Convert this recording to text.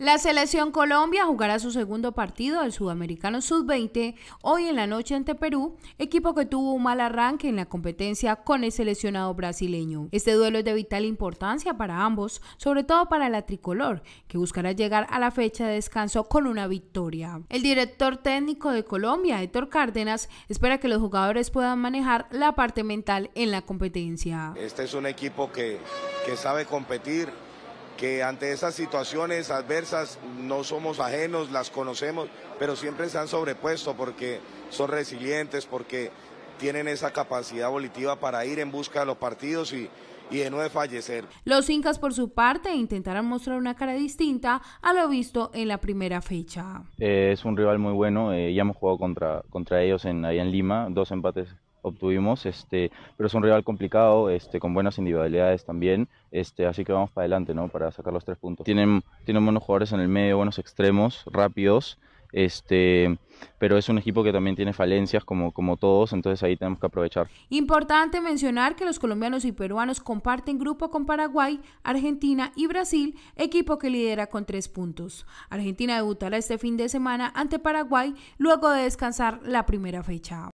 La selección Colombia jugará su segundo partido del Sudamericano Sub-20 hoy en la noche ante Perú, equipo que tuvo un mal arranque en la competencia con el seleccionado brasileño. Este duelo es de vital importancia para ambos, sobre todo para la tricolor, que buscará llegar a la fecha de descanso con una victoria. El director técnico de Colombia, Héctor Cárdenas, espera que los jugadores puedan manejar la parte mental en la competencia. Este es un equipo que, que sabe competir que ante esas situaciones adversas no somos ajenos, las conocemos, pero siempre se han sobrepuesto porque son resilientes, porque tienen esa capacidad volitiva para ir en busca de los partidos y, y de no fallecer. Los incas, por su parte, intentarán mostrar una cara distinta a lo visto en la primera fecha. Eh, es un rival muy bueno, eh, ya hemos jugado contra, contra ellos en, ahí en Lima, dos empates obtuvimos, este, pero es un rival complicado, este, con buenas individualidades también, este, así que vamos para adelante, ¿no? Para sacar los tres puntos. Tienen, buenos jugadores en el medio, buenos extremos, rápidos, este, pero es un equipo que también tiene falencias como, como todos, entonces ahí tenemos que aprovechar. Importante mencionar que los colombianos y peruanos comparten grupo con Paraguay, Argentina y Brasil, equipo que lidera con tres puntos. Argentina debutará este fin de semana ante Paraguay luego de descansar la primera fecha.